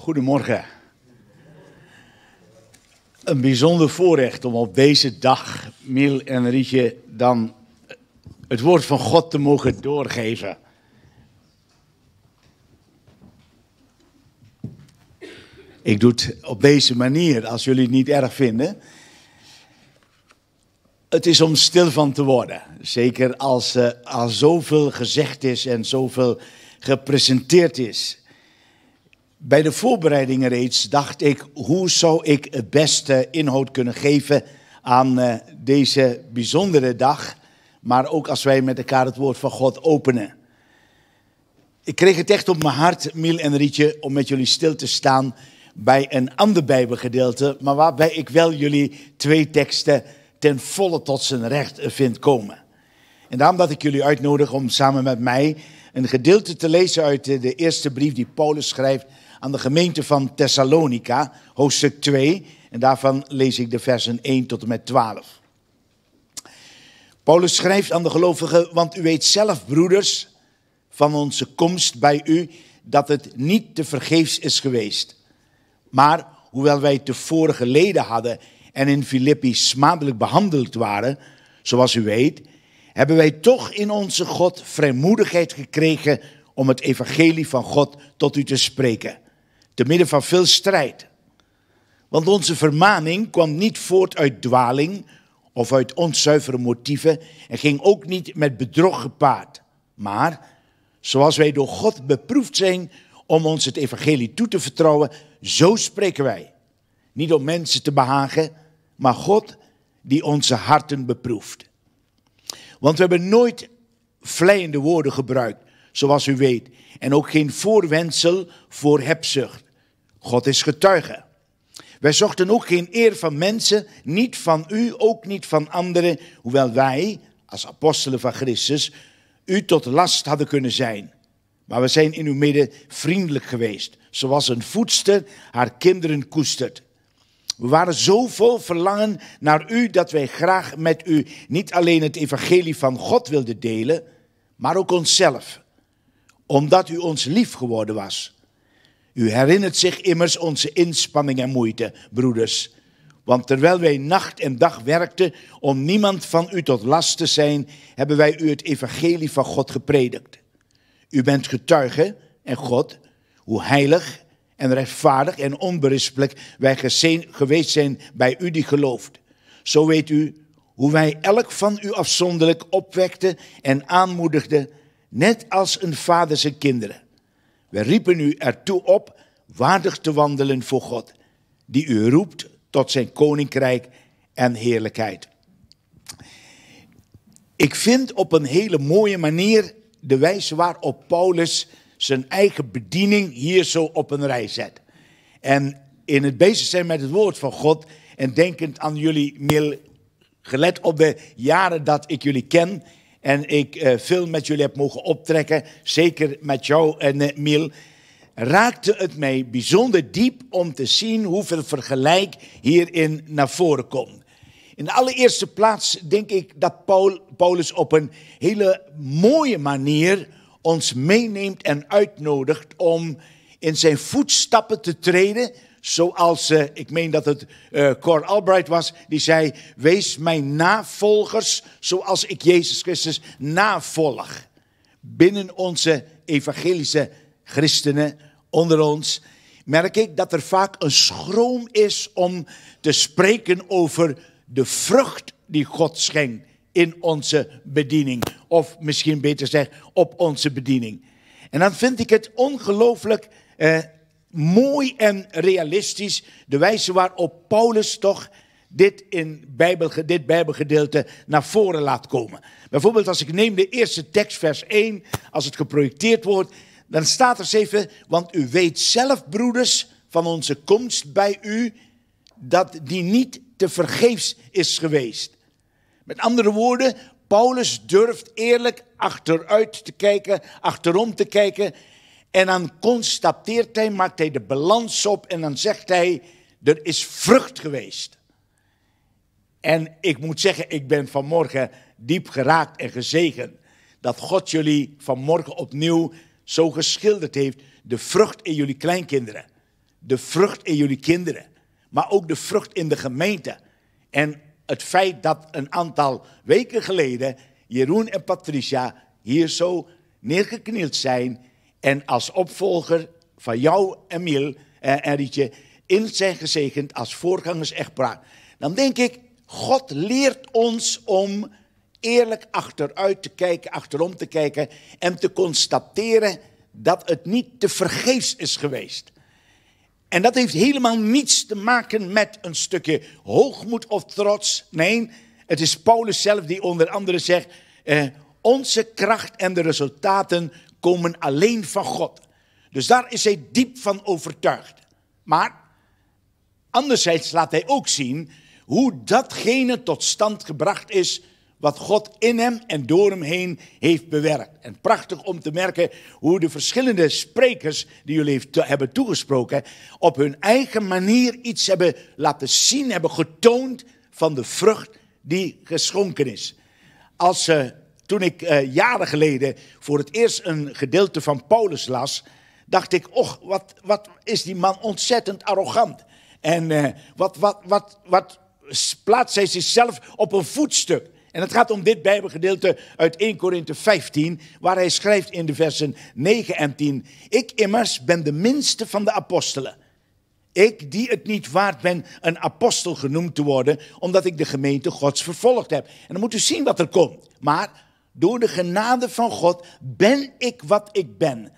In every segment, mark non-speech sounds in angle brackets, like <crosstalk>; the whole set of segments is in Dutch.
Goedemorgen. Een bijzonder voorrecht om op deze dag, Mil en Rietje, dan het woord van God te mogen doorgeven. Ik doe het op deze manier, als jullie het niet erg vinden. Het is om stil van te worden. Zeker als uh, eh, al zoveel gezegd is en zoveel gepresenteerd is. Bij de voorbereidingen reeds dacht ik, hoe zou ik het beste inhoud kunnen geven aan eh, deze bijzondere dag, maar ook als wij met elkaar het woord van God openen. Ik kreeg het echt op mijn hart, Miel en Rietje, om met jullie stil te staan bij een ander Bijbelgedeelte, maar waarbij ik wel jullie twee teksten ten volle tot zijn recht vind komen. En daarom dat ik jullie uitnodig om samen met mij een gedeelte te lezen uit de eerste brief die Paulus schrijft aan de gemeente van Thessalonica, hoofdstuk 2. En daarvan lees ik de versen 1 tot en met 12. Paulus schrijft aan de gelovigen, want u weet zelf, broeders, van onze komst bij u, dat het niet te vergeefs is geweest. Maar hoewel wij tevoren geleden hadden en in Filippi smadelijk behandeld waren, zoals u weet, hebben wij toch in onze God vrijmoedigheid gekregen om het evangelie van God tot u te spreken te midden van veel strijd. Want onze vermaning kwam niet voort uit dwaling of uit onzuivere motieven en ging ook niet met bedrog gepaard. Maar, zoals wij door God beproefd zijn om ons het evangelie toe te vertrouwen, zo spreken wij. Niet om mensen te behagen, maar God die onze harten beproeft. Want we hebben nooit vleiende woorden gebruikt zoals u weet. En ook geen voorwensel voor hebzucht. God is getuige. Wij zochten ook geen eer van mensen, niet van u, ook niet van anderen, hoewel wij, als apostelen van Christus, u tot last hadden kunnen zijn. Maar we zijn in uw midden vriendelijk geweest, zoals een voedster haar kinderen koestert. We waren zo vol verlangen naar u dat wij graag met u niet alleen het evangelie van God wilden delen, maar ook onszelf omdat u ons lief geworden was. U herinnert zich immers onze inspanning en moeite, broeders. Want terwijl wij nacht en dag werkten om niemand van u tot last te zijn, hebben wij u het evangelie van God gepredikt. U bent getuige en God, hoe heilig en rechtvaardig en onberispelijk wij geweest zijn bij u die gelooft. Zo weet u hoe wij elk van u afzonderlijk opwekten en aanmoedigden Net als een vader zijn kinderen. We riepen u ertoe op waardig te wandelen voor God, die u roept tot zijn koninkrijk en heerlijkheid. Ik vind op een hele mooie manier de wijze waarop Paulus zijn eigen bediening hier zo op een rij zet. En in het bezig zijn met het woord van God en denkend aan jullie, mil gelet op de jaren dat ik jullie ken, en ik eh, veel met jullie heb mogen optrekken, zeker met jou en eh, Miel, raakte het mij bijzonder diep om te zien hoeveel vergelijk hierin naar voren komt. In de allereerste plaats denk ik dat Paulus op een hele mooie manier ons meeneemt en uitnodigt om in zijn voetstappen te treden, zoals, eh, ik meen dat het uh, Cor Albright was, die zei, wees mijn navolgers zoals ik Jezus Christus navolg. Binnen onze evangelische christenen onder ons merk ik dat er vaak een schroom is om te spreken over de vrucht die God schenkt in onze bediening. Of misschien beter gezegd, op onze bediening. En dan vind ik het ongelooflijk eh, mooi en realistisch de wijze waarop Paulus toch dit, in Bijbel, dit Bijbelgedeelte naar voren laat komen. Bijvoorbeeld als ik neem de eerste tekst, vers 1, als het geprojecteerd wordt, dan staat er eens even, want u weet zelf, broeders, van onze komst bij u, dat die niet te vergeefs is geweest. Met andere woorden, Paulus durft eerlijk achteruit te kijken, achterom te kijken en dan constateert hij, maakt hij de balans op en dan zegt hij, er is vrucht geweest. En ik moet zeggen, ik ben vanmorgen diep geraakt en gezegend dat God jullie vanmorgen opnieuw zo geschilderd heeft. De vrucht in jullie kleinkinderen, de vrucht in jullie kinderen, maar ook de vrucht in de gemeente. En het feit dat een aantal weken geleden Jeroen en Patricia hier zo neergeknield zijn en als opvolger van jou, Emiel en Rietje, in zijn gezegend als voorgangers praat, Dan denk ik, God leert ons om eerlijk achteruit te kijken, achterom te kijken en te constateren dat het niet te vergeefs is geweest. En dat heeft helemaal niets te maken met een stukje hoogmoed of trots. Nee, het is Paulus zelf die onder andere zegt: eh, Onze kracht en de resultaten komen alleen van God. Dus daar is hij diep van overtuigd. Maar anderzijds laat hij ook zien hoe datgene tot stand gebracht is wat God in hem en door hem heen heeft bewerkt. En prachtig om te merken hoe de verschillende sprekers die jullie hebben toegesproken, op hun eigen manier iets hebben laten zien, hebben getoond van de vrucht die geschonken is. Als ze toen ik eh, jaren geleden voor het eerst een gedeelte van Paulus las, dacht ik, och, wat, wat is die man ontzettend arrogant. En eh, wat, wat, wat, wat plaatst hij zichzelf op een voetstuk. En het gaat om dit Bijbelgedeelte uit 1 Korinthe 15, waar hij schrijft in de versen 9 en 10. Ik immers ben de minste van de apostelen. Ik die het niet waard ben een apostel genoemd te worden, omdat ik de gemeente Gods vervolgd heb. En dan moet u zien wat er komt. Maar door de genade van God ben ik wat ik ben.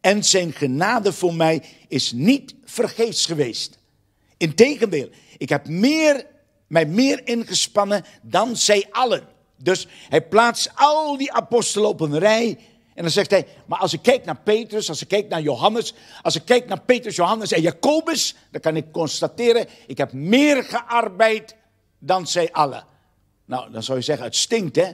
En zijn genade voor mij is niet vergeefs geweest. Integendeel, ik heb meer, mij meer ingespannen dan zij allen. Dus hij plaatst al die apostelen op een rij. En dan zegt hij, maar als ik kijk naar Petrus, als ik kijk naar Johannes, als ik kijk naar Petrus, Johannes en Jacobus, dan kan ik constateren, ik heb meer gearbeid dan zij allen. Nou, dan zou je zeggen, het stinkt, hè? <laughs>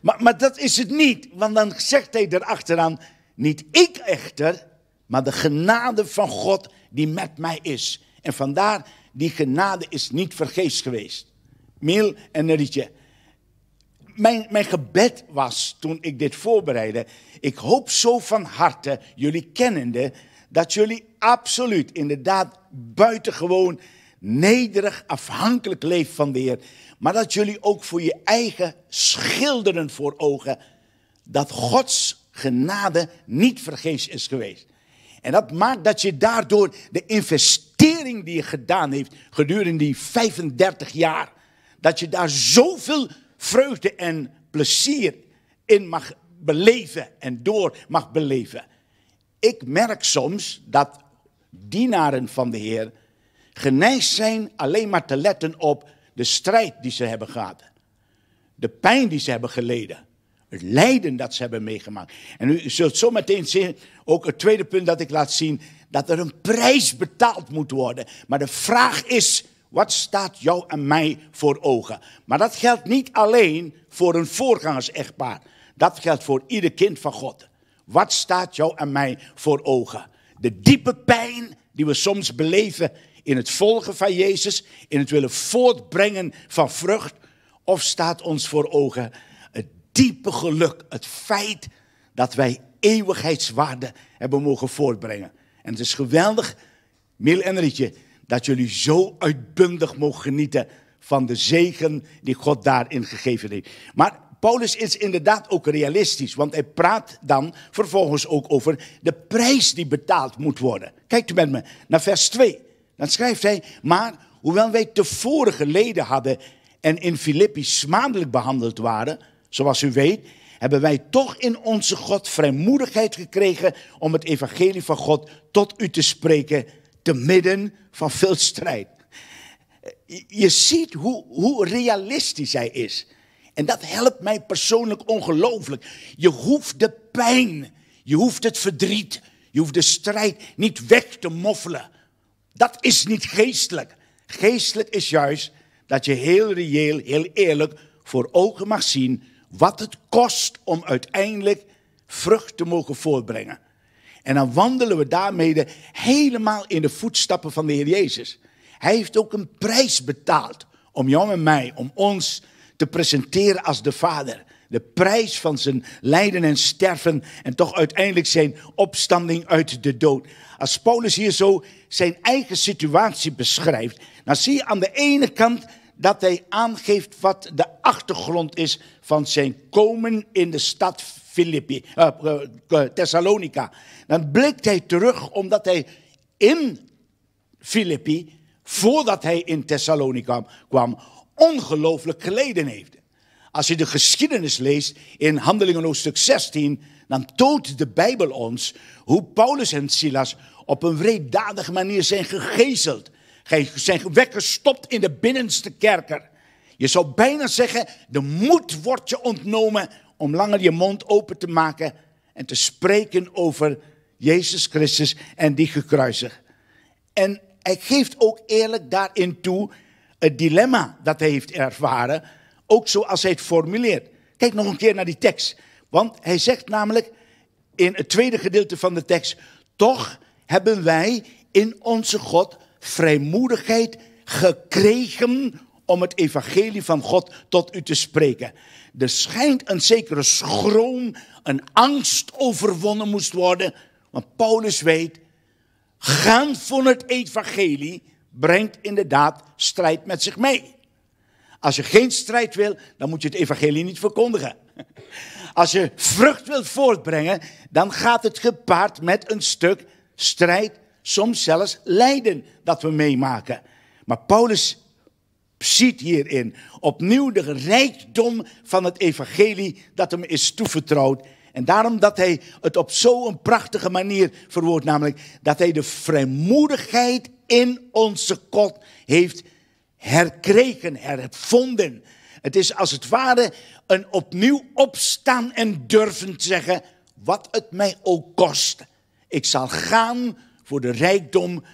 maar, maar dat is het niet, want dan zegt hij erachteraan, niet ik echter, maar de genade van God die met mij is. En vandaar, die genade is niet vergeefs geweest. Miel en een rietje. Mijn, mijn gebed was, toen ik dit voorbereidde, ik hoop zo van harte, jullie kennende, dat jullie absoluut inderdaad buitengewoon nederig afhankelijk leeft van de Heer. Maar dat jullie ook voor je eigen schilderen voor ogen dat Gods genade niet vergeefs is geweest. En dat maakt dat je daardoor de investering die je gedaan heeft gedurende die 35 jaar, dat je daar zoveel vreugde en plezier in mag beleven en door mag beleven. Ik merk soms dat dienaren van de Heer geneigd zijn alleen maar te letten op de strijd die ze hebben gehad. De pijn die ze hebben geleden. Het lijden dat ze hebben meegemaakt. En u zult zo meteen zien, ook het tweede punt dat ik laat zien, dat er een prijs betaald moet worden. Maar de vraag is, wat staat jou en mij voor ogen? Maar dat geldt niet alleen voor een voorgangers-echtpaar. Dat geldt voor ieder kind van God. Wat staat jou en mij voor ogen? De diepe pijn die we soms beleven in het volgen van Jezus, in het willen voortbrengen van vrucht, of staat ons voor ogen het diepe geluk, het feit dat wij eeuwigheidswaarde hebben mogen voortbrengen. En het is geweldig, Mil en Rietje, dat jullie zo uitbundig mogen genieten van de zegen die God daarin gegeven heeft. Maar Paulus is inderdaad ook realistisch, want hij praat dan vervolgens ook over de prijs die betaald moet worden. Kijkt u met me naar vers 2. Dan schrijft hij, maar hoewel wij tevoren geleden hadden en in Filippi smadelijk behandeld waren, zoals u weet, hebben wij toch in onze God vrijmoedigheid gekregen om het evangelie van God tot u te spreken, te midden van veel strijd. Je ziet hoe, hoe realistisch hij is. En dat helpt mij persoonlijk ongelooflijk. Je hoeft de pijn, je hoeft het verdriet, je hoeft de strijd niet weg te moffelen. Dat is niet geestelijk. Geestelijk is juist dat je heel reëel, heel eerlijk voor ogen mag zien wat het kost om uiteindelijk vrucht te mogen voortbrengen. En dan wandelen we daarmee helemaal in de voetstappen van de Heer Jezus. Hij heeft ook een prijs betaald om jou en mij, om ons te presenteren als de Vader de prijs van zijn lijden en sterven en toch uiteindelijk zijn opstanding uit de dood. Als Paulus hier zo zijn eigen situatie beschrijft, dan zie je aan de ene kant dat hij aangeeft wat de achtergrond is van zijn komen in de stad Filippi, eh, eh, eh, Thessalonica. Dan blikt hij terug omdat hij in Filippi, voordat hij in Thessalonica kwam, ongelooflijk geleden heeft. Als je de geschiedenis leest in Handelingen hoofdstuk 16, dan toont de Bijbel ons hoe Paulus en Silas op een wreeddadige manier zijn gegezeld, zijn weggestopt in de binnenste kerker. Je zou bijna zeggen, de moed wordt je ontnomen om langer je mond open te maken en te spreken over Jezus Christus en die gekruisigd. En hij geeft ook eerlijk daarin toe het dilemma dat hij heeft ervaren ook zoals hij het formuleert. Kijk nog een keer naar die tekst. Want hij zegt namelijk in het tweede gedeelte van de tekst: Toch hebben wij in onze God vrijmoedigheid gekregen om het evangelie van God tot u te spreken. Er schijnt een zekere schroom, een angst overwonnen moest worden. Want Paulus weet, gaan van het evangelie brengt inderdaad strijd met zich mee. Als je geen strijd wil, dan moet je het evangelie niet verkondigen. Als je vrucht wilt voortbrengen, dan gaat het gepaard met een stuk strijd, soms zelfs lijden dat we meemaken. Maar Paulus ziet hierin opnieuw de rijkdom van het evangelie dat hem is toevertrouwd. En daarom dat hij het op zo'n prachtige manier verwoordt, namelijk dat hij de vrijmoedigheid in onze God heeft herkregen, hervonden. Het is als het ware een opnieuw opstaan en durven zeggen, wat het mij ook kost. Ik zal gaan voor de rijkdom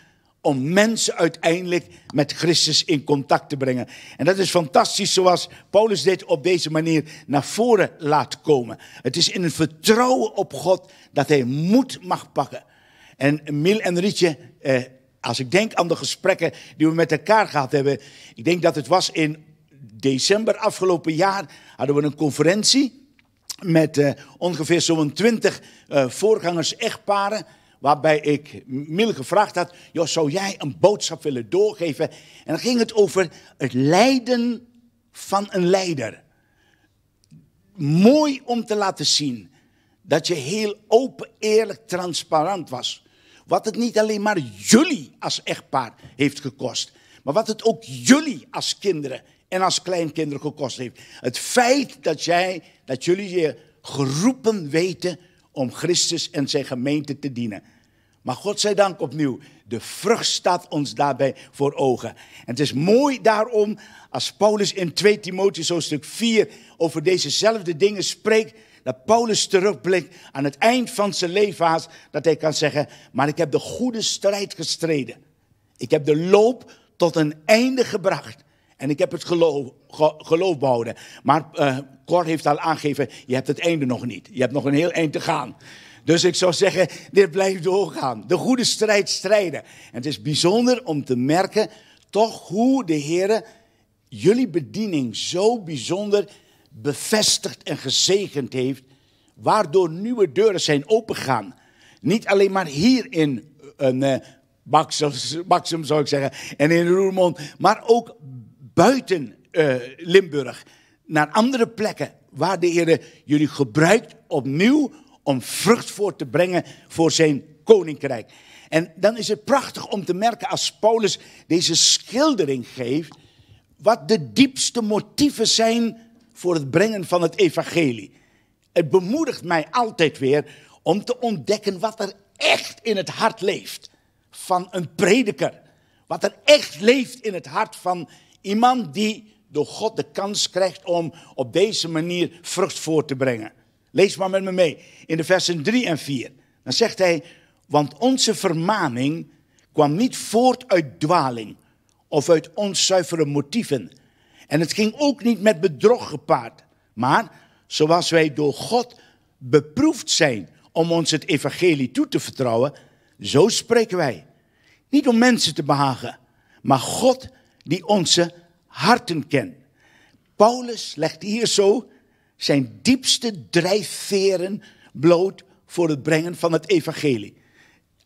om mensen uiteindelijk met Christus in contact te brengen. En dat is fantastisch zoals Paulus dit op deze manier naar voren laat komen. Het is in een vertrouwen op God dat hij moed mag pakken. En Mil en Rietje eh, als ik denk aan de gesprekken die we met elkaar gehad hebben. Ik denk dat het was in december afgelopen jaar. Hadden we een conferentie met eh, ongeveer zo'n twintig eh, voorgangers-echtparen. Waarbij ik Mil gevraagd had: Joh, zou jij een boodschap willen doorgeven? En dan ging het over het lijden van een leider. Mooi om te laten zien dat je heel open, eerlijk, transparant was. Wat het niet alleen maar jullie als echtpaar heeft gekost, maar wat het ook jullie als kinderen en als kleinkinderen gekost heeft. Het feit dat, jij, dat jullie je geroepen weten om Christus en zijn gemeente te dienen. Maar God zij dank opnieuw, de vrucht staat ons daarbij voor ogen. En het is mooi daarom als Paulus in 2 Timotheus hoofdstuk 4 over dezezelfde dingen spreekt, dat Paulus terugblikt aan het eind van zijn leven dat hij kan zeggen, maar ik heb de goede strijd gestreden. Ik heb de loop tot een einde gebracht. En ik heb het geloof, ge, behouden. Maar uh, Cor heeft al aangegeven, je hebt het einde nog niet. Je hebt nog een heel eind te gaan. Dus ik zou zeggen, dit blijft doorgaan. De goede strijd strijden. En het is bijzonder om te merken toch hoe de Heer jullie bediening zo bijzonder bevestigd en gezegend heeft, waardoor nieuwe deuren zijn opengegaan. Niet alleen maar hier in een, eh, zou ik zeggen, en in Roermond, maar ook buiten eh, Limburg, naar andere plekken waar de Heer jullie gebruikt opnieuw om vrucht voor te brengen voor zijn koninkrijk. En dan is het prachtig om te merken als Paulus deze schildering geeft, wat de diepste motieven zijn voor het brengen van het evangelie. Het bemoedigt mij altijd weer om te ontdekken wat er echt in het hart leeft van een prediker. Wat er echt leeft in het hart van iemand die door God de kans krijgt om op deze manier vrucht voor te brengen. Lees maar met me mee in de versen 3 en 4. Dan zegt hij, want onze vermaning kwam niet voort uit dwaling of uit onzuivere motieven en het ging ook niet met bedrog gepaard. Maar zoals wij door God beproefd zijn om ons het evangelie toe te vertrouwen, zo spreken wij. Niet om mensen te behagen, maar God die onze harten kent. Paulus legt hier zo zijn diepste drijfveren bloot voor het brengen van het evangelie.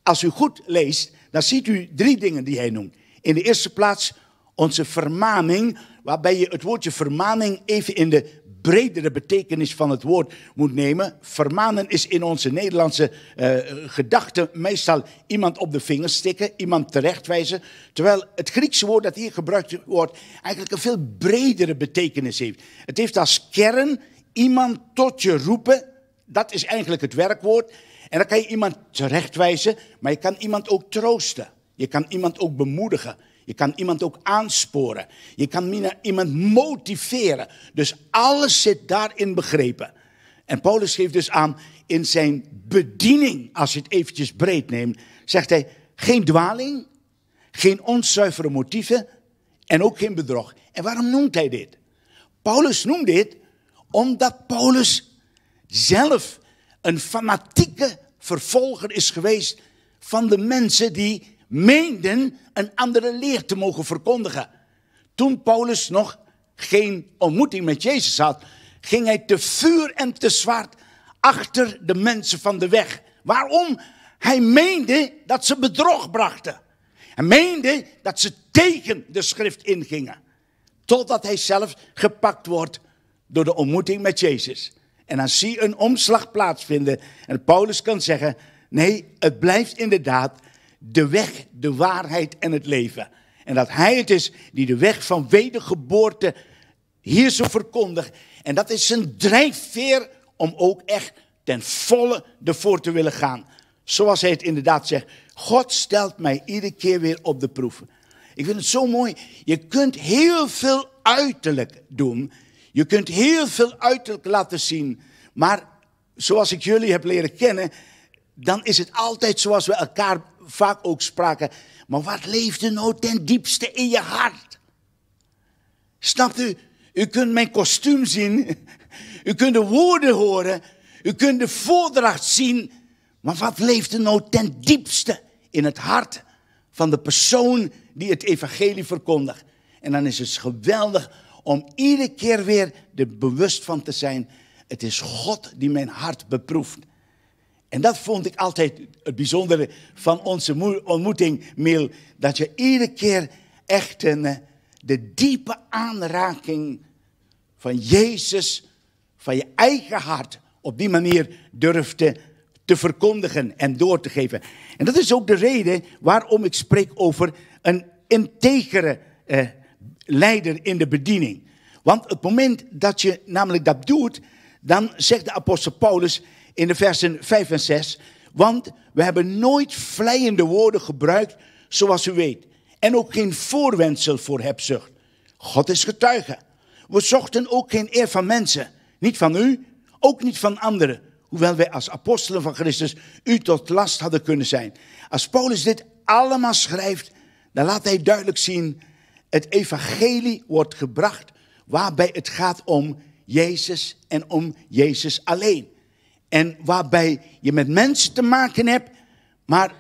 Als u goed leest, dan ziet u drie dingen die hij noemt. In de eerste plaats onze vermaning waarbij je het woordje vermaning even in de bredere betekenis van het woord moet nemen. Vermanen is in onze Nederlandse uh, gedachten meestal iemand op de vingers stikken, iemand terechtwijzen. Terwijl het Griekse woord dat hier gebruikt wordt eigenlijk een veel bredere betekenis heeft. Het heeft als kern iemand tot je roepen. Dat is eigenlijk het werkwoord. En dan kan je iemand terechtwijzen, maar je kan iemand ook troosten. Je kan iemand ook bemoedigen. Je kan iemand ook aansporen. Je kan iemand motiveren. Dus alles zit daarin begrepen. En Paulus geeft dus aan in zijn bediening, als je het eventjes breed neemt, zegt hij geen dwaling, geen onzuivere motieven en ook geen bedrog. En waarom noemt hij dit? Paulus noemt dit omdat Paulus zelf een fanatieke vervolger is geweest van de mensen die meenden een andere leer te mogen verkondigen. Toen Paulus nog geen ontmoeting met Jezus had, ging hij te vuur en te zwaard achter de mensen van de weg. Waarom? Hij meende dat ze bedrog brachten. Hij meende dat ze tegen de schrift ingingen. Totdat hij zelf gepakt wordt door de ontmoeting met Jezus. En dan zie je een omslag plaatsvinden. En Paulus kan zeggen: Nee, het blijft inderdaad de weg, de waarheid en het leven. En dat Hij het is die de weg van wedergeboorte hier zo verkondigt. En dat is zijn drijfveer om ook echt ten volle ervoor te willen gaan. Zoals hij het inderdaad zegt, God stelt mij iedere keer weer op de proef. Ik vind het zo mooi. Je kunt heel veel uiterlijk doen. Je kunt heel veel uiterlijk laten zien. Maar zoals ik jullie heb leren kennen, dan is het altijd zoals we elkaar vaak ook spraken, Maar wat leeft er nou ten diepste in je hart? Snapt u? U kunt mijn kostuum zien. <laughs> U kunt de woorden horen. U kunt de voordracht zien. Maar wat leeft er nou ten diepste in het hart van de persoon die het evangelie verkondigt? En dan is het geweldig om iedere keer weer er bewust van te zijn. Het is God die mijn hart beproeft. En dat vond ik altijd het bijzondere van onze ontmoeting, Mil. Dat je iedere keer echt een, eh, de diepe aanraking van Jezus, van je eigen hart, op die manier durfde te verkondigen en door te geven. En dat is ook de reden waarom ik spreek over een integere eh, leider in de bediening. Want het moment dat je namelijk dat doet, dan zegt de apostel Paulus, in de versen 5 en 6. Want we hebben nooit vleiende woorden gebruikt, zoals u weet. En ook geen voorwendsel voor hebzucht. God is getuige. We zochten ook geen eer van mensen. Niet van u, ook niet van anderen. Hoewel wij als apostelen van Christus u tot last hadden kunnen zijn. Als Paulus dit allemaal schrijft, dan laat hij duidelijk zien: het evangelie wordt gebracht waarbij het gaat om Jezus en om Jezus alleen. En waarbij je met mensen te maken hebt. Maar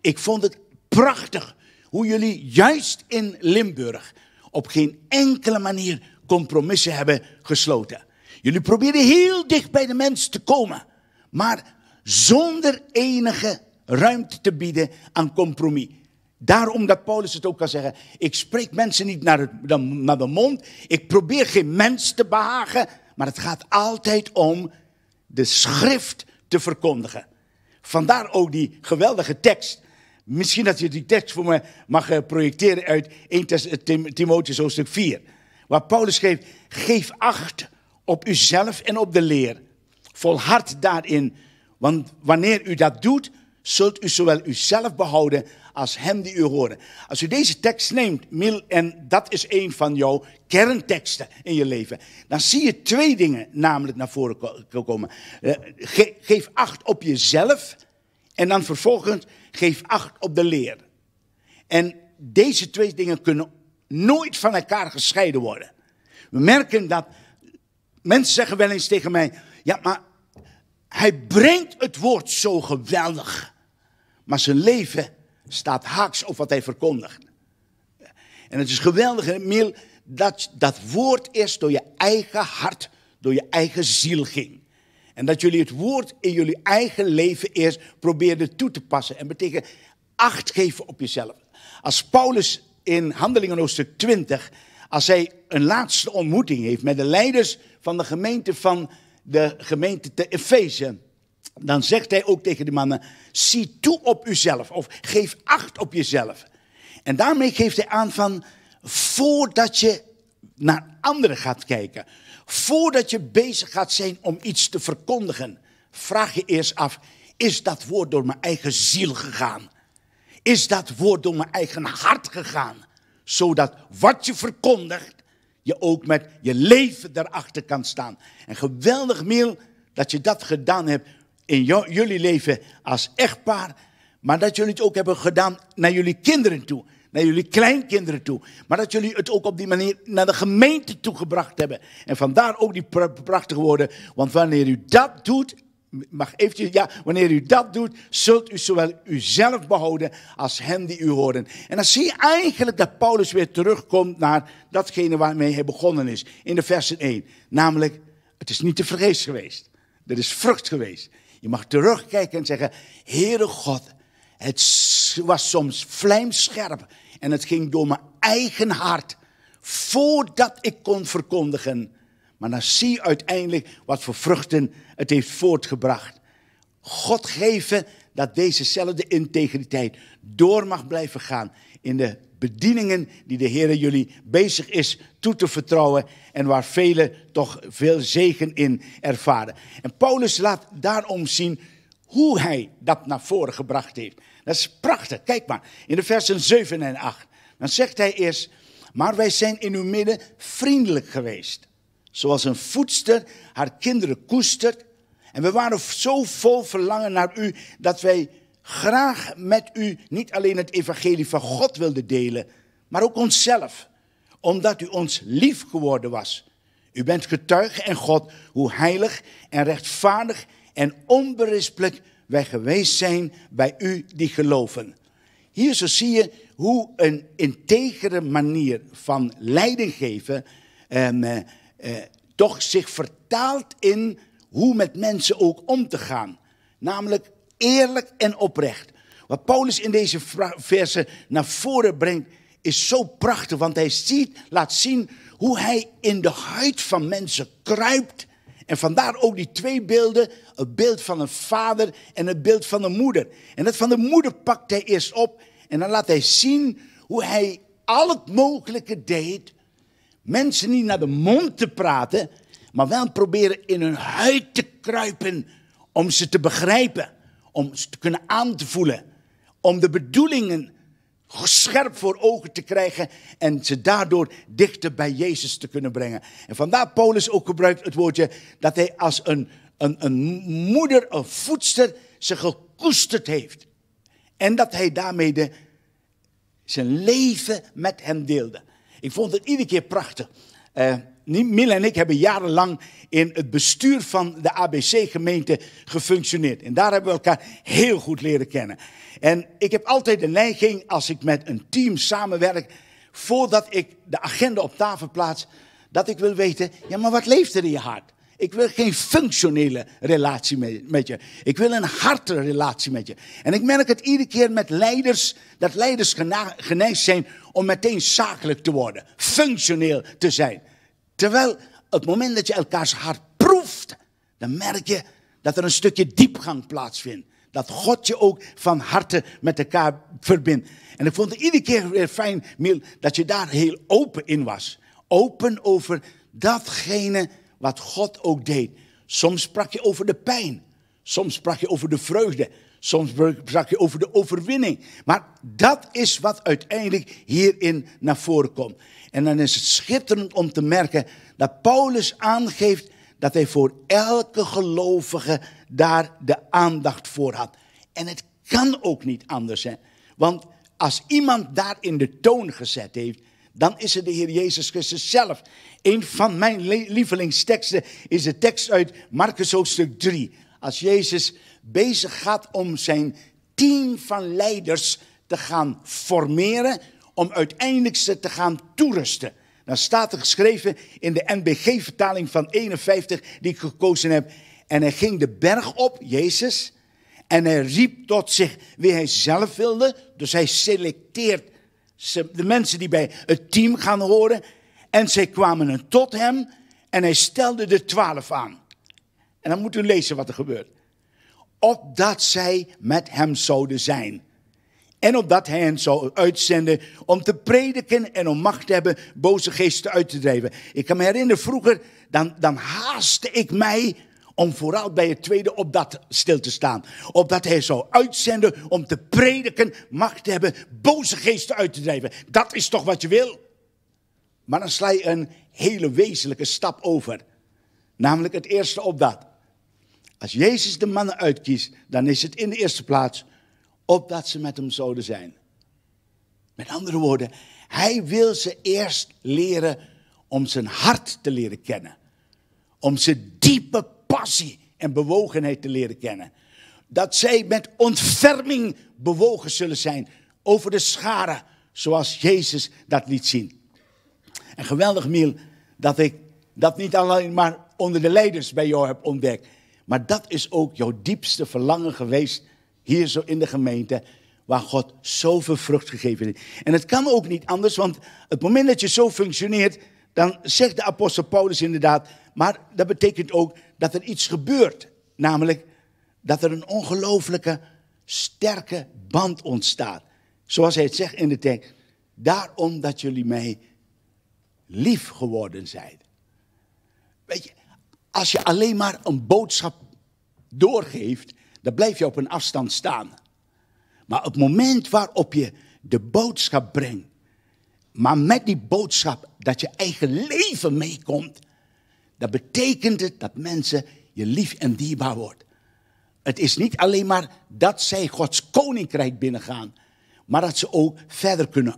ik vond het prachtig hoe jullie juist in Limburg op geen enkele manier compromissen hebben gesloten. Jullie proberen heel dicht bij de mens te komen, maar zonder enige ruimte te bieden aan compromis. Daarom dat Paulus het ook kan zeggen: ik spreek mensen niet naar, het, de mond, ik probeer geen mens te behagen, maar het gaat altijd om de schrift te verkondigen. Vandaar ook die geweldige tekst. Misschien dat je die tekst voor me mag eh, projecteren uit 1 eh, Timotheus hoofdstuk 4. Waar Paulus schreef, geef acht op uzelf en op de leer. Volhard daarin, want wanneer u dat doet, zult u zowel uzelf behouden als hem die u horen. Als u deze tekst neemt, en dat is een van jouw kernteksten in je leven, dan zie je twee dingen namelijk naar voren komen. Eh, geef acht op jezelf en dan vervolgens geef acht op de leer. En deze twee dingen kunnen nooit van elkaar gescheiden worden. We merken dat mensen zeggen wel eens tegen mij, ja maar hij brengt het woord zo geweldig. Maar zijn leven staat haaks op wat hij verkondigt. En het is geweldig, mil dat dat woord eerst door je eigen hart, door je eigen ziel ging. En dat jullie het woord in jullie eigen leven eerst probeerden toe te passen. En betekent acht geven op jezelf. Als Paulus in Handelingen hoofdstuk 20, als hij een laatste ontmoeting heeft met de leiders van de gemeente van de gemeente te Efeze dan zegt hij ook tegen de mannen: zie toe op uzelf of geef acht op jezelf. En daarmee geeft hij aan van voordat je naar anderen gaat kijken, voordat je bezig gaat zijn om iets te verkondigen, vraag je eerst af: is dat woord door mijn eigen ziel gegaan? Is dat woord door mijn eigen hart gegaan? Zodat wat je verkondigt, je ook met je leven daarachter kan staan. En geweldig Meel dat je dat gedaan hebt in jullie leven als echtpaar. Maar dat jullie het ook hebben gedaan naar jullie kinderen toe. Naar jullie kleinkinderen toe. Maar dat jullie het ook op die manier naar de gemeente toe gebracht hebben. En vandaar ook die prachtige woorden. Want wanneer u dat doet. Mag eventjes, ja, wanneer u dat doet, zult u zowel uzelf behouden als hen die u horen. En dan zie je eigenlijk dat Paulus weer terugkomt naar datgene waarmee hij begonnen is. In de versen 1. Namelijk, het is niet te vrees geweest. Er is vrucht geweest. Je mag terugkijken en zeggen, Heere God, het was soms vlijmscherp en het ging door mijn eigen hart voordat ik kon verkondigen. Maar dan zie je uiteindelijk wat voor vruchten het heeft voortgebracht. God geven dat dezezelfde integriteit door mag blijven gaan in de bedieningen die de Heer jullie bezig is toe te vertrouwen en waar velen toch veel zegen in ervaren. En Paulus laat daarom zien hoe hij dat naar voren gebracht heeft. Dat is prachtig. Kijk maar, in de versen 7 en 8. Dan zegt hij eerst, maar wij zijn in uw midden vriendelijk geweest. Zoals een voedster haar kinderen koestert. En we waren zo vol verlangen naar u dat wij graag met u niet alleen het evangelie van God wilde delen, maar ook onszelf, omdat u ons lief geworden was. U bent getuige en God hoe heilig en rechtvaardig en onberispelijk wij geweest zijn bij u die geloven. Hier zo zie je hoe een integere manier van leiding geven ehm, eh, eh, toch zich vertaalt in hoe met mensen ook om te gaan. Namelijk eerlijk en oprecht. Wat Paulus in deze verse naar voren brengt, is zo prachtig. Want hij ziet, laat zien hoe hij in de huid van mensen kruipt. En vandaar ook die twee beelden: het beeld van een vader en het beeld van een moeder. En dat van de moeder pakt hij eerst op. En dan laat hij zien hoe hij al het mogelijke deed. Mensen niet naar de mond te praten, maar wel proberen in hun huid te kruipen om ze te begrijpen om te kunnen aan te voelen. Om de bedoelingen scherp voor ogen te krijgen en ze daardoor dichter bij Jezus te kunnen brengen. En vandaar Paulus ook gebruikt het woordje dat hij als een, een, een moeder, een voedster, ze gekoesterd heeft. En dat hij daarmee de, zijn leven met hem deelde. Ik vond het iedere keer prachtig. Eh, Mila en ik hebben jarenlang in het bestuur van de ABC-gemeente gefunctioneerd. En daar hebben we elkaar heel goed leren kennen. En ik heb altijd de neiging, als ik met een team samenwerk, voordat ik de agenda op tafel plaats, dat ik wil weten, ja maar wat leeft er in je hart? Ik wil geen functionele relatie met je. Ik wil een relatie met je. En ik merk het iedere keer met leiders, dat leiders geneigd zijn om meteen zakelijk te worden, functioneel te zijn. Terwijl het moment dat je elkaars hart proeft, dan merk je dat er een stukje diepgang plaatsvindt. Dat God je ook van harte met elkaar verbindt. En ik vond het iedere keer weer fijn, Miel, dat je daar heel open in was. Open over datgene wat God ook deed. Soms sprak je over de pijn. Soms sprak je over de vreugde. Soms sprak je over de overwinning. Maar dat is wat uiteindelijk hierin naar voren komt. En dan is het schitterend om te merken dat Paulus aangeeft dat hij voor elke gelovige daar de aandacht voor had. En het kan ook niet anders zijn. Want als iemand daarin de toon gezet heeft, dan is het de Heer Jezus Christus zelf. Een van mijn lievelingsteksten is de tekst uit Marcus hoofdstuk 3. Als Jezus bezig gaat om zijn team van leiders te gaan formeren, om uiteindelijk ze te gaan toerusten. Dan staat er geschreven in de NBG-vertaling van 51 die ik gekozen heb. En hij ging de berg op, Jezus, en hij riep tot zich wie hij zelf wilde. Dus hij selecteert de mensen die bij het team gaan horen. En zij kwamen tot hem en hij stelde de twaalf aan. En dan moet u lezen wat er gebeurt opdat zij met hem zouden zijn. En opdat hij hen zou uitzenden om te prediken en om macht te hebben boze geesten uit te drijven. Ik kan me herinneren, vroeger, dan, dan haastte ik mij om vooral bij het tweede op dat stil te staan. Opdat hij zou uitzenden om te prediken, macht te hebben, boze geesten uit te drijven. Dat is toch wat je wil? Maar dan sla je een hele wezenlijke stap over. Namelijk het eerste op dat. Als Jezus de mannen uitkiest, dan is het in de eerste plaats opdat ze met hem zouden zijn. Met andere woorden, hij wil ze eerst leren om zijn hart te leren kennen. Om zijn diepe passie en bewogenheid te leren kennen. Dat zij met ontferming bewogen zullen zijn over de scharen, zoals Jezus dat liet zien. En geweldig, Miel, dat ik dat niet alleen maar onder de leiders bij jou heb ontdekt. Maar dat is ook jouw diepste verlangen geweest hier zo in de gemeente, waar God zoveel vrucht gegeven heeft. En het kan ook niet anders, want het moment dat je zo functioneert, dan zegt de apostel Paulus inderdaad, maar dat betekent ook dat er iets gebeurt. Namelijk dat er een ongelooflijke, sterke band ontstaat. Zoals hij het zegt in de tekst, daarom dat jullie mij lief geworden zijn. Weet je, als je alleen maar een boodschap doorgeeft, dan blijf je op een afstand staan. Maar op het moment waarop je de boodschap brengt, maar met die boodschap dat je eigen leven meekomt, dat betekent het dat mensen je lief en dierbaar wordt. Het is niet alleen maar dat zij Gods koninkrijk binnengaan, maar dat ze ook verder kunnen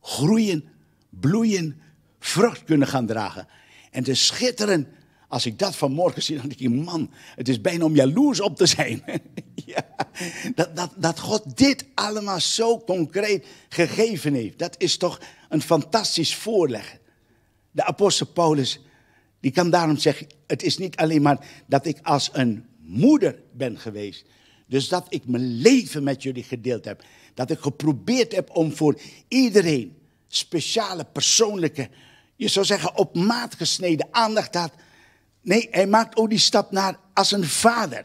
groeien, bloeien, vrucht kunnen gaan dragen. En te schitteren. Als ik dat vanmorgen zie, dan denk ik, man, het is bijna om jaloers op te zijn. <laughs> ja, dat, dat, dat God dit allemaal zo concreet gegeven heeft, dat is toch een fantastisch voorleggen. De apostel Paulus, die kan daarom zeggen, het is niet alleen maar dat ik als een moeder ben geweest. Dus dat ik mijn leven met jullie gedeeld heb. Dat ik geprobeerd heb om voor iedereen speciale, persoonlijke, je zou zeggen op maat gesneden aandacht dat. Nee, hij maakt ook die stap naar als een vader.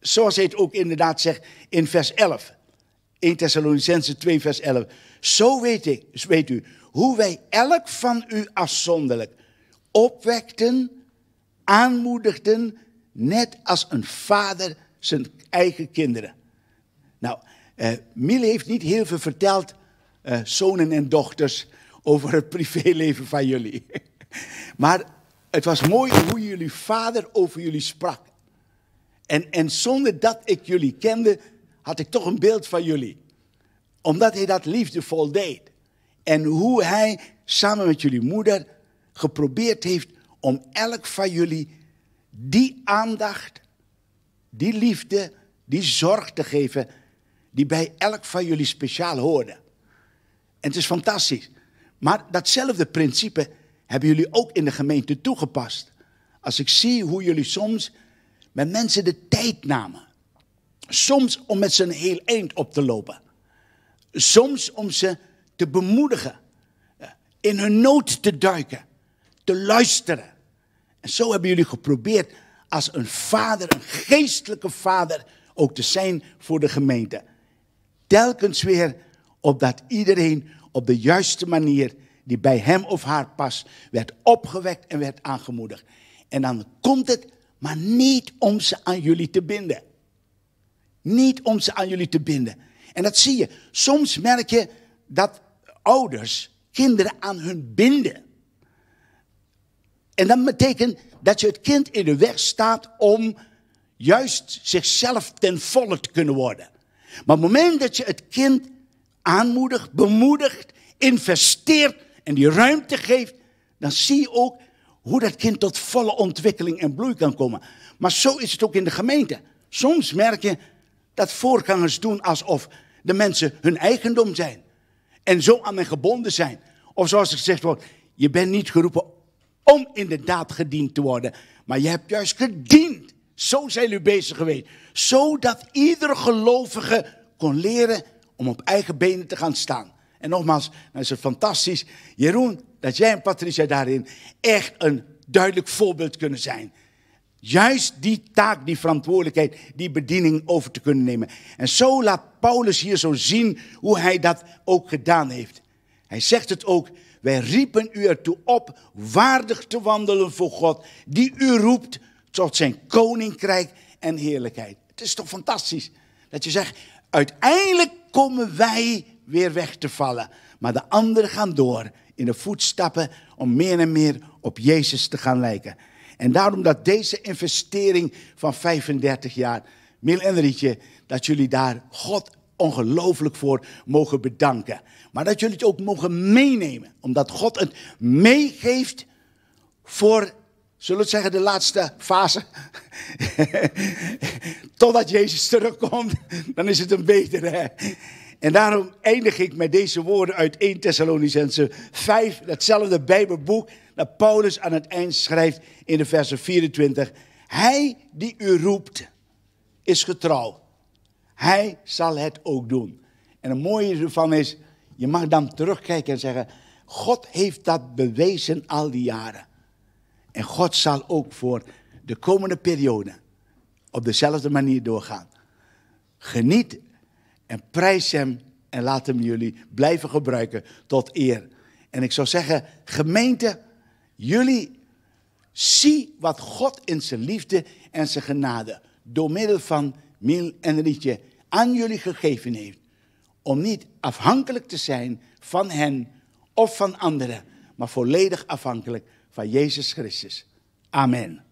Zoals hij het ook inderdaad zegt in vers 11. 1 Thessalonicense 2 vers 11. Zo weet, ik, weet u hoe wij elk van u afzonderlijk opwekten, aanmoedigden, net als een vader zijn eigen kinderen. Nou, eh, Mil heeft niet heel veel verteld, eh, zonen en dochters, over het <laughs> privéleven van jullie. maar het was mooi hoe jullie vader over jullie sprak. En, en zonder dat ik jullie kende, had ik toch een beeld van jullie. Omdat hij dat liefdevol deed. En hoe hij samen met jullie moeder geprobeerd heeft om elk van jullie die aandacht, die liefde, die zorg te geven die bij elk van jullie speciaal hoorde. En het is fantastisch. Maar datzelfde principe hebben jullie ook in de gemeente toegepast. Als ik zie hoe jullie soms met mensen de tijd namen. Soms om met ze heel eind op te lopen. Soms om ze te bemoedigen. In hun nood te duiken. Te luisteren. En zo hebben jullie geprobeerd als een vader, een geestelijke vader, ook te zijn voor de gemeente. Telkens weer opdat iedereen op de juiste manier die bij hem of haar pas werd opgewekt en werd aangemoedigd. En dan komt het, maar niet om ze aan jullie te binden. Niet om ze aan jullie te binden. En dat zie je. Soms merk je dat ouders kinderen aan hun binden. En dat betekent dat je het kind in de weg staat om juist zichzelf ten volle te kunnen worden. Maar op het moment dat je het kind aanmoedigt, bemoedigt, investeert en die ruimte geeft, dan zie je ook hoe dat kind tot volle ontwikkeling en bloei kan komen. Maar zo is het ook in de gemeente. Soms merk je dat voorgangers doen alsof de mensen hun eigendom zijn. En zo aan hen gebonden zijn. Of zoals er gezegd wordt, je bent niet geroepen om inderdaad gediend te worden. Maar je hebt juist gediend. Zo zijn jullie bezig geweest. Zodat iedere gelovige kon leren om op eigen benen te gaan staan. En nogmaals, dat nou is het fantastisch, Jeroen, dat jij en Patricia daarin echt een duidelijk voorbeeld kunnen zijn. Juist die taak, die verantwoordelijkheid, die bediening over te kunnen nemen. En zo laat Paulus hier zo zien hoe hij dat ook gedaan heeft. Hij zegt het ook, wij riepen u ertoe op waardig te wandelen voor God, die u roept tot zijn koninkrijk en heerlijkheid. Het is toch fantastisch dat je zegt, uiteindelijk komen wij weer weg te vallen. Maar de anderen gaan door in de voetstappen om meer en meer op Jezus te gaan lijken. En daarom dat deze investering van 35 jaar, Mil en Rietje, dat jullie daar God ongelooflijk voor mogen bedanken. Maar dat jullie het ook mogen meenemen, omdat God het meegeeft voor, zullen we zeggen, de laatste fase. <laughs> Totdat Jezus terugkomt, dan is het een betere. En daarom eindig ik met deze woorden uit 1 Thessalonicense 5, datzelfde Bijbelboek dat Paulus aan het eind schrijft in de versen 24. Hij die u roept is getrouw. Hij zal het ook doen. En het mooie ervan is, je mag dan terugkijken en zeggen, God heeft dat bewezen al die jaren. En God zal ook voor de komende periode op dezelfde manier doorgaan. Geniet en prijs Hem en laat Hem jullie blijven gebruiken tot eer. En ik zou zeggen, gemeente, jullie zie wat God in zijn liefde en zijn genade door middel van Miel en Rietje aan jullie gegeven heeft. Om niet afhankelijk te zijn van hen of van anderen, maar volledig afhankelijk van Jezus Christus. Amen.